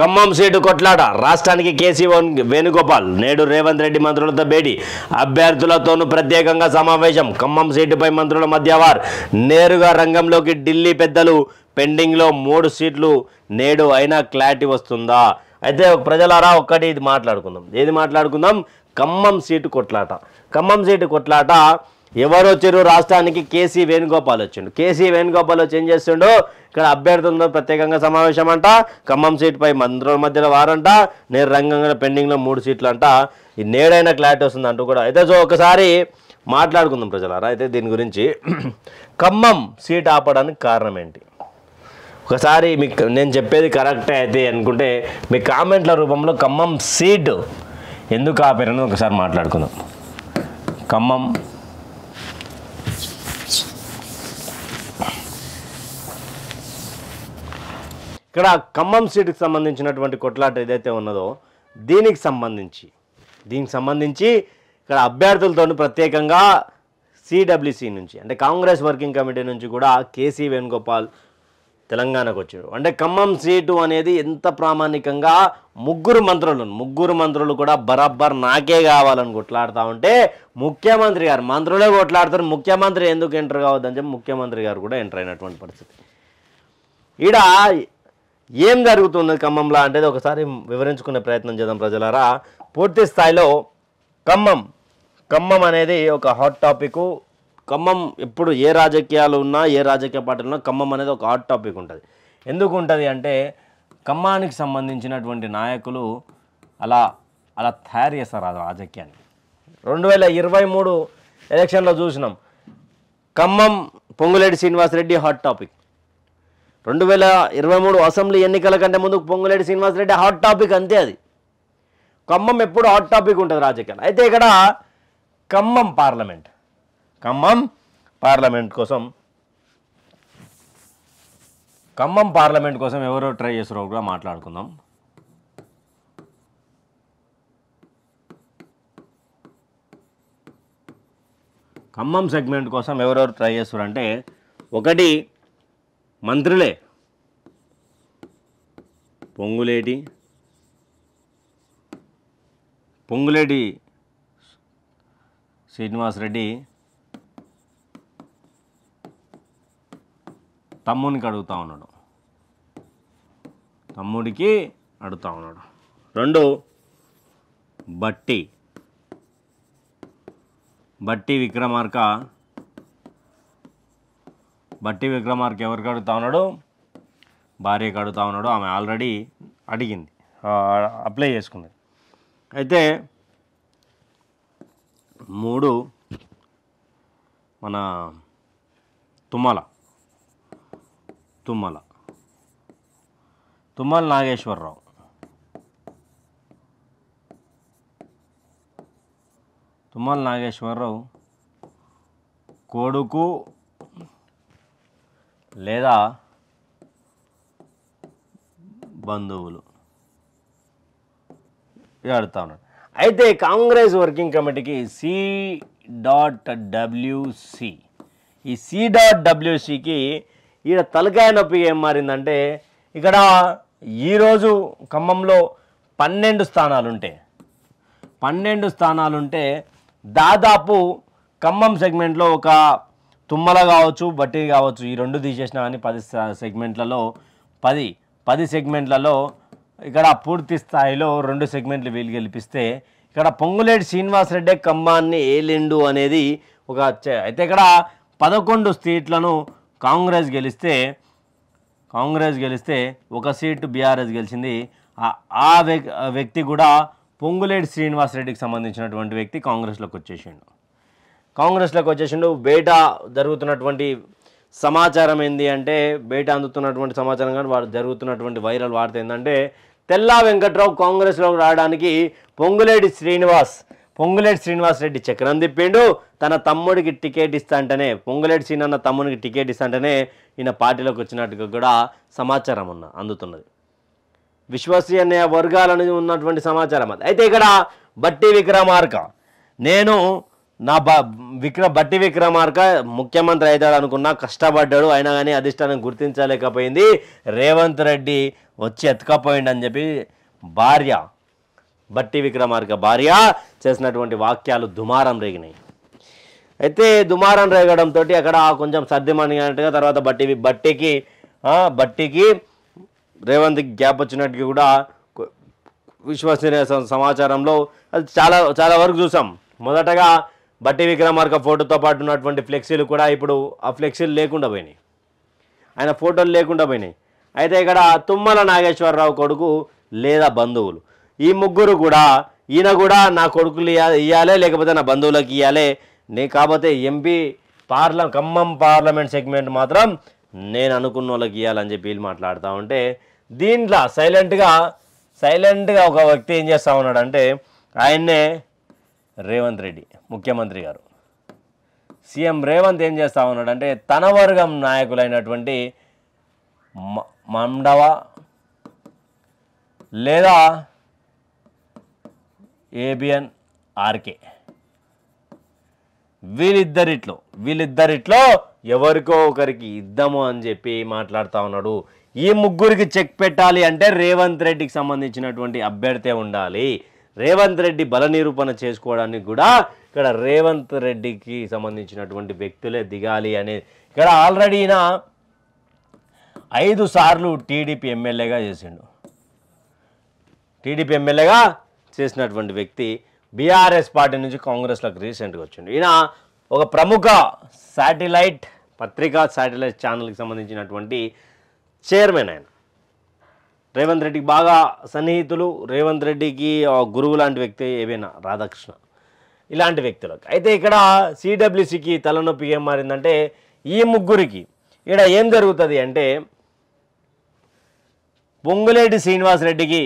Khammam seat కొట్లాట రాష్ట్రానికి కేసీవన్ వేణుగోపాల్ నేడు రేవంత్ రెడ్డి మంత్రులతో భేటీ అభ్యర్థులతోనూ ప్రత్యేకంగా సమావేశం ఖమ్మం సీటుపై మంత్రుల మధ్య వారు నేరుగా రంగంలోకి ఢిల్లీ పెద్దలు పెండింగ్లో మూడు సీట్లు నేడు అయినా క్లారిటీ వస్తుందా అయితే ప్రజలారా ఒక్కటి ఇది మాట్లాడుకుందాం ఏది మాట్లాడుకుందాం ఖమ్మం సీటు కొట్లాట ఖమ్మం సీటు కొట్లాట ఎవరు వచ్చారు రాష్ట్రానికి కేసీ వేణుగోపాల్ వచ్చిండు కేసీ వేణుగోపాల్ వచ్చి ఏం చేస్తుండు ఇక్కడ అభ్యర్థులతో ప్రత్యేకంగా సమావేశం అంట ఖమ్మం సీట్పై మంత్రుల మధ్యలో వారంట నేను రంగంగా పెండింగ్లో మూడు సీట్లు అంట ఈ నేడైన క్లారిటీ వస్తుంది అంటూ కూడా అయితే సో ఒకసారి మాట్లాడుకుందాం ప్రజలారా అయితే దీని గురించి ఖమ్మం సీట్ ఆపడానికి కారణం ఏంటి ఒకసారి మీకు నేను చెప్పేది కరెక్టే అయితే అనుకుంటే మీ కామెంట్ల రూపంలో ఖమ్మం సీటు ఎందుకు ఆపారని ఒకసారి మాట్లాడుకుందాం ఖమ్మం ఇక్కడ ఖమ్మం సీటుకు సంబంధించినటువంటి కొట్లాట ఏదైతే ఉన్నదో దీనికి సంబంధించి దీనికి సంబంధించి ఇక్కడ అభ్యర్థులతో ప్రత్యేకంగా సిడబ్ల్యూసి నుంచి అంటే కాంగ్రెస్ వర్కింగ్ కమిటీ నుంచి కూడా కేసీ వేణుగోపాల్ తెలంగాణకు వచ్చాడు అంటే ఖమ్మం సీటు అనేది ఎంత ప్రామాణికంగా ముగ్గురు మంత్రులు ముగ్గురు మంత్రులు కూడా బరాబర్ నాకే కావాలని కొట్లాడుతూ ఉంటే ముఖ్యమంత్రి గారు మంత్రులే కొట్లాడుతారు ముఖ్యమంత్రి ఎందుకు ఎంటర్ కావద్దని చెప్పి ముఖ్యమంత్రి గారు కూడా ఎంటర్ అయినటువంటి పరిస్థితి ఈడ ఏం జరుగుతున్నది ఖమ్మంలో అంటే ఒకసారి వివరించుకునే ప్రయత్నం చేద్దాం ప్రజలారా పూర్తి స్థాయిలో ఖమ్మం ఖమ్మం అనేది ఒక హాట్ టాపిక్ ఖమ్మం ఎప్పుడు ఏ రాజకీయాలు ఉన్నా ఏ రాజకీయ పార్టీలు ఉన్నా ఖమ్మం అనేది ఒక హాట్ టాపిక్ ఉంటుంది ఎందుకు ఉంటుంది అంటే ఖమ్మానికి సంబంధించినటువంటి నాయకులు అలా అలా తయారు చేస్తారు అది రాజకీయాన్ని రెండు వేల ఇరవై మూడు ఎలక్షన్లో చూసినాం ఖమ్మం పొంగులేడి శ్రీనివాసరెడ్డి హాట్ టాపిక్ రెండు వేల ఇరవై మూడు అసెంబ్లీ ఎన్నికల కంటే ముందు పొంగులేటి శ్రీనివాసరెడ్డి హాట్ టాపిక్ అంతే అది ఖమ్మం ఎప్పుడు హాట్ టాపిక్ ఉంటుంది రాజకీయాలు అయితే ఇక్కడ ఖమ్మం పార్లమెంట్ ఖమ్మం పార్లమెంట్ కోసం ఖమ్మం పార్లమెంట్ కోసం ఎవరో ట్రై చేసారో కూడా మాట్లాడుకుందాం ఖమ్మం సెగ్మెంట్ కోసం ఎవరెవరు ట్రై చేస్తారంటే ఒకటి మంత్రులే పొంగులేటి పొంగులేటి శ్రీనివాసరెడ్డి తమ్మునికి అడుగుతూ ఉన్నాడు తమ్ముడికి అడుగుతూ ఉన్నాడు రెండు బట్టి బట్టి విక్రమార్క బట్టి విక్రమార్క్ ఎవరికి అడుగుతా ఉన్నాడు భార్యకి అడుగుతా ఉన్నాడు ఆమె ఆల్రెడీ అడిగింది అప్లై చేసుకుంది అయితే మూడు మన తుమ్మల తుమ్మల తుమ్మల నాగేశ్వరరావు తుమ్మల నాగేశ్వరరావు కొడుకు లేదా బంధువులు అడుగుతా ఉన్నాడు అయితే కాంగ్రెస్ వర్కింగ్ కమిటీకి సి డాట్ డబ్ల్యూసి ఈ సి డాట్ డబ్ల్యూసికి ఈడ తలకాయ నొప్పి ఏం మారిందంటే ఇక్కడ ఈరోజు ఖమ్మంలో పన్నెండు స్థానాలుంటే పన్నెండు స్థానాలుంటే దాదాపు ఖమ్మం సెగ్మెంట్లో ఒక తుమ్మల కావచ్చు బట్టి కావచ్చు ఈ రెండు తీసేసిన కానీ పది సెగ్మెంట్లలో పది పది సెగ్మెంట్లలో ఇక్కడ పూర్తి స్థాయిలో రెండు సెగ్మెంట్లు వీలు గెలిపిస్తే ఇక్కడ పొంగులేటి శ్రీనివాసరెడ్డి ఖమ్మాన్ని ఏలిండు అనేది ఒక అయితే ఇక్కడ పదకొండు సీట్లను కాంగ్రెస్ గెలిస్తే కాంగ్రెస్ గెలిస్తే ఒక సీటు బీఆర్ఎస్ గెలిచింది ఆ వ్యక్తి కూడా పొంగులేటి శ్రీనివాసరెడ్డికి సంబంధించినటువంటి వ్యక్తి కాంగ్రెస్లోకి వచ్చేసిండు కాంగ్రెస్లోకి వచ్చేసిండు బేటా జరుగుతున్నటువంటి సమాచారం ఏంది అంటే బేటా అందుతున్నటువంటి సమాచారం కానీ వారు జరుగుతున్నటువంటి వైరల్ వార్త ఏంటంటే తెల్లా వెంకట్రావు కాంగ్రెస్లో రావడానికి పొంగులేటి శ్రీనివాస్ పొంగులేటి శ్రీనివాస్ రెడ్డి చక్రం తిప్పిండు తన తమ్ముడికి టికెట్ ఇస్తా ఇస్తాంటనే పొంగులేటి శ్రీనన్న తమ్ముడికి టికెట్ ఇస్తాంటనే ఈయన పార్టీలోకి వచ్చినట్టుగా కూడా సమాచారం ఉన్న అందుతున్నది విశ్వసనీయ వర్గాలను ఉన్నటువంటి సమాచారం అది అయితే ఇక్కడ బట్టి విక్రమార్క నేను నా బ విక్రమ బట్టి విక్రమార్క ముఖ్యమంత్రి అవుతాడు అనుకున్నా కష్టపడ్డాడు అయినా కానీ అధిష్టానం గుర్తించలేకపోయింది రేవంత్ రెడ్డి వచ్చి ఎత్తుకపోయిండు అని చెప్పి భార్య బట్టి విక్రమార్క భార్య చేసినటువంటి వాక్యాలు దుమారం రేగినాయి అయితే దుమారం రేగడంతో అక్కడ కొంచెం సర్దిమనినట్టుగా తర్వాత బట్టి బట్టికి బట్టికి రేవంత్కి గ్యాప్ వచ్చినట్టు కూడా విశ్వసనీయ సమాచారంలో అది చాలా చాలా వరకు చూసాం మొదటగా బట్టి విక్రమార్క ఫోటోతో పాటు ఉన్నటువంటి ఫ్లెక్సీలు కూడా ఇప్పుడు ఆ ఫ్లెక్సీలు లేకుండా పోయినాయి ఆయన ఫోటోలు లేకుండా పోయినాయి అయితే ఇక్కడ తుమ్మల నాగేశ్వరరావు కొడుకు లేదా బంధువులు ఈ ముగ్గురు కూడా ఈయన కూడా నా కొడుకులు ఇవ్వాలి లేకపోతే నా బంధువులకు ఇవ్వాలి నేను కాకపోతే ఎంపీ పార్ల ఖమ్మం పార్లమెంట్ సెగ్మెంట్ మాత్రం నేను అనుకున్న వాళ్ళకి ఇవ్వాలని చెప్పి వీళ్ళు మాట్లాడుతూ ఉంటే దీంట్లో సైలెంట్గా సైలెంట్గా ఒక వ్యక్తి ఏం చేస్తూ ఉన్నాడంటే ఆయన్నే రేవంత్ రెడ్డి ముఖ్యమంత్రి గారు సీఎం రేవంత్ ఏం చేస్తా అంటే తన వర్గం నాయకులైనటువంటి మండవ లేదా ఏబిఎన్ ఆర్కే వీళ్ళిద్దరిట్లో వీళ్ళిద్దరిట్లో ఎవరికో ఒకరికి ఇద్దాము అని చెప్పి మాట్లాడుతూ ఉన్నాడు ఈ ముగ్గురికి చెక్ పెట్టాలి అంటే రేవంత్ రెడ్డికి సంబంధించినటువంటి అభ్యర్థే ఉండాలి రేవంత్ రెడ్డి బల నిరూపణ చేసుకోవడానికి కూడా ఇక్కడ రేవంత్ రెడ్డికి సంబంధించినటువంటి వ్యక్తులే దిగాలి అనేది ఇక్కడ ఆల్రెడీ ఐదు సార్లు టీడీపీ ఎమ్మెల్యేగా చేసిండు టీడీపీ ఎమ్మెల్యేగా చేసినటువంటి వ్యక్తి బీఆర్ఎస్ పార్టీ నుంచి కాంగ్రెస్లోకి రీసెంట్గా వచ్చిండు ఈయన ఒక ప్రముఖ శాటిలైట్ పత్రికా శాటిలైట్ ఛానల్కి సంబంధించినటువంటి చైర్మన్ ఆయన రేవంత్ రెడ్డికి బాగా సన్నిహితులు రేవంత్ రెడ్డికి గురువు లాంటి వ్యక్తి ఏవైనా రాధాకృష్ణ ఇలాంటి వ్యక్తులకు అయితే ఇక్కడ సిడబ్ల్యూసికి తలనొప్పి ఏం మారిందంటే ఈ ముగ్గురికి ఇక్కడ ఏం జరుగుతుంది అంటే పొంగులేటి శ్రీనివాసరెడ్డికి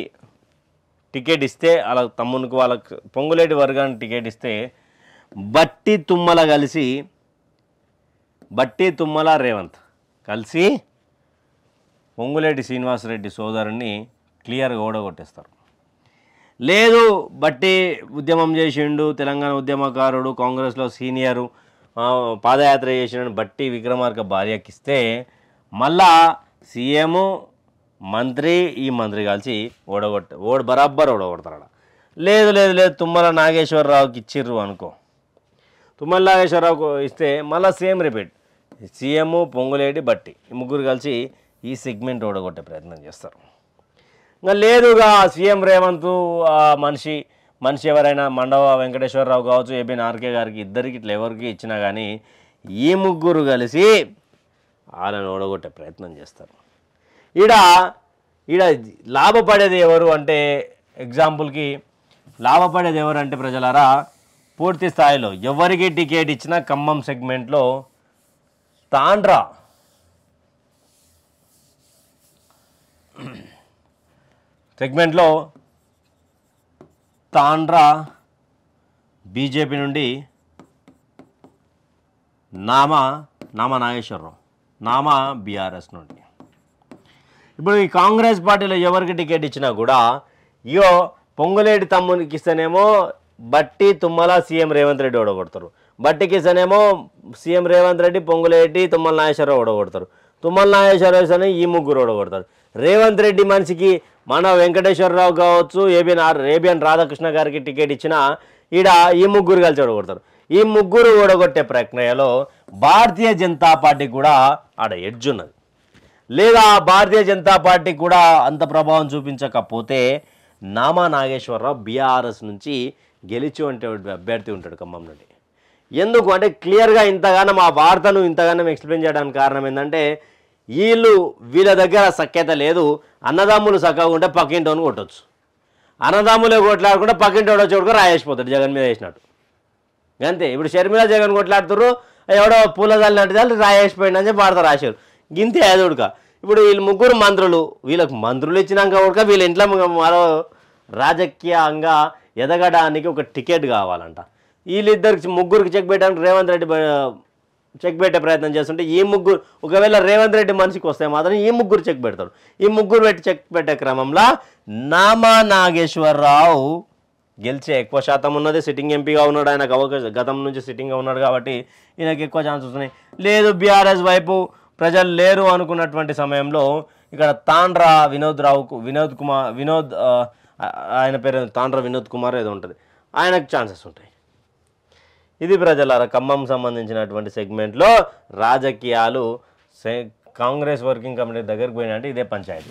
టికెట్ ఇస్తే అలా తమ్మునికి వాళ్ళకి పొంగులేటి వర్గానికి టికెట్ ఇస్తే బట్టి తుమ్మల కలిసి బట్టి తుమ్మల రేవంత్ కలిసి పొంగులేటి శ్రీనివాసరెడ్డి సోదరుణ్ణి క్లియర్గా ఓడగొట్టేస్తారు లేదు బట్టి ఉద్యమం చేసిండు తెలంగాణ ఉద్యమకారుడు కాంగ్రెస్లో సీనియరు పాదయాత్ర చేసిన బట్టి విక్రమార్క భార్యకిస్తే మళ్ళా సీఎం మంత్రి ఈ మంత్రి కలిసి ఓడగొట్ట ఓడ బరాబర్ ఓడగొడతారు అక్కడ లేదు లేదు లేదు తుమ్మల నాగేశ్వరరావుకి ఇచ్చిర్రు అనుకో తుమ్మల నాగేశ్వరరావుకు ఇస్తే మళ్ళీ సేమ్ రిపీట్ సీఎం పొంగులేటి బట్టి ముగ్గురు కలిసి ఈ సెగ్మెంట్ ఓడగొట్టే ప్రయత్నం చేస్తారు ఇంకా లేదుగా సీఎం రేవంత్ మనిషి మనిషి ఎవరైనా మండవ వెంకటేశ్వరరావు కావచ్చు ఏబిన్ ఆర్కే గారికి ఇద్దరికి ఇట్లా ఎవరికి ఇచ్చినా కానీ ఈ ముగ్గురు కలిసి వాళ్ళని ఓడగొట్టే ప్రయత్నం చేస్తారు ఈడ ఈడ లాభపడేది ఎవరు అంటే ఎగ్జాంపుల్కి లాభపడేది ఎవరు అంటే ప్రజలారా పూర్తి స్థాయిలో ఎవరికి టికెట్ ఇచ్చినా ఖమ్మం సెగ్మెంట్లో తాండ్రా సెగ్మెంట్లో తాండ్రా బీజేపీ నుండి నామ నామ నాగేశ్వరరావు నామ బీఆర్ఎస్ నుండి ఇప్పుడు ఈ కాంగ్రెస్ పార్టీలో ఎవరికి టికెట్ ఇచ్చినా కూడా ఇయో పొంగులేటి తమ్మునికి ఇస్తేనేమో బట్టి తుమ్మల సీఎం రేవంత్ రెడ్డి ఓడగొడతారు బట్టికి ఇస్తేనేమో సీఎం రేవంత్ రెడ్డి పొంగులేటి తుమ్మల నాగేశ్వరరావు ఓడగొడతారు తుమ్మల నాగేశ్వరరావు అని ఈ ముగ్గురు ఓడగొడతారు రేవంత్ రెడ్డి మనిషికి మన వెంకటేశ్వరరావు కావచ్చు ఏబిఎన్ ఆర్ ఏబిఎన్ రాధాకృష్ణ గారికి టికెట్ ఇచ్చినా ఈడ ఈ ముగ్గురు కలిసి ఓడగొడతారు ఈ ముగ్గురు ఓడగొట్టే ప్రక్రియలో భారతీయ జనతా పార్టీ కూడా ఆడ ఎడ్జ్ ఉన్నది లేదా భారతీయ జనతా పార్టీ కూడా అంత ప్రభావం చూపించకపోతే నామా నాగేశ్వరరావు బీఆర్ఎస్ నుంచి గెలిచి అభ్యర్థి ఉంటాడు ఖమ్మం నుండి ఎందుకు అంటే క్లియర్గా ఇంతగానం ఆ వార్తను ఇంతగానం ఎక్స్ప్లెయిన్ చేయడానికి కారణం ఏంటంటే వీళ్ళు వీళ్ళ దగ్గర సఖ్యత లేదు అన్నదమ్ములు చక్కగా ఉంటే పక్కింటోని కొట్టచ్చు అన్నదమ్ములే కొట్లాడకుండా పక్కింటోడు కూడా రాయేసిపోతాడు జగన్ మీద వేసినట్టు అంతే ఇప్పుడు షర్మిల జగన్ కొట్లాడుతుర్రు ఎవడో పూలదాలు నటుదాలు రాయేసిపోయిండు అని చెప్పి వార్త రాశారు గింతే ఏదోడుక ఇప్పుడు వీళ్ళు ముగ్గురు మంత్రులు వీళ్ళకు మంత్రులు ఇచ్చినాక ఉడక వీళ్ళ ఇంట్లో మరో రాజకీయంగా ఎదగడానికి ఒక టికెట్ కావాలంట వీళ్ళిద్దరికి ముగ్గురికి చెక్ పెట్టడానికి రేవంత్ రెడ్డి చెక్ పెట్టే ప్రయత్నం చేస్తుంటే ఈ ముగ్గురు ఒకవేళ రేవంత్ రెడ్డి మనిషికి వస్తే మాత్రం ఈ ముగ్గురు చెక్ పెడతాడు ఈ ముగ్గురు పెట్టి చెక్ పెట్టే క్రమంలో నామా నాగేశ్వరరావు గెలిచే ఎక్కువ శాతం ఉన్నది సిట్టింగ్ ఎంపీగా ఉన్నాడు ఆయనకు అవకాశం గతం నుంచి సిట్టింగ్గా ఉన్నాడు కాబట్టి ఈయనకు ఎక్కువ ఛాన్సెస్ ఉన్నాయి లేదు బీఆర్ఎస్ వైపు ప్రజలు లేరు అనుకున్నటువంటి సమయంలో ఇక్కడ తాండ్రా వినోద్ రావుకు వినోద్ కుమార్ వినోద్ ఆయన పేరు తాండ్రా వినోద్ కుమార్ ఏదో ఉంటుంది ఆయనకు ఛాన్సెస్ ఉంటాయి ఇది ప్రజలారా ఖమ్మం సంబంధించినటువంటి సెగ్మెంట్లో రాజకీయాలు కాంగ్రెస్ వర్కింగ్ కమిటీ దగ్గరికి పోయినా అంటే ఇదే పంచాయతీ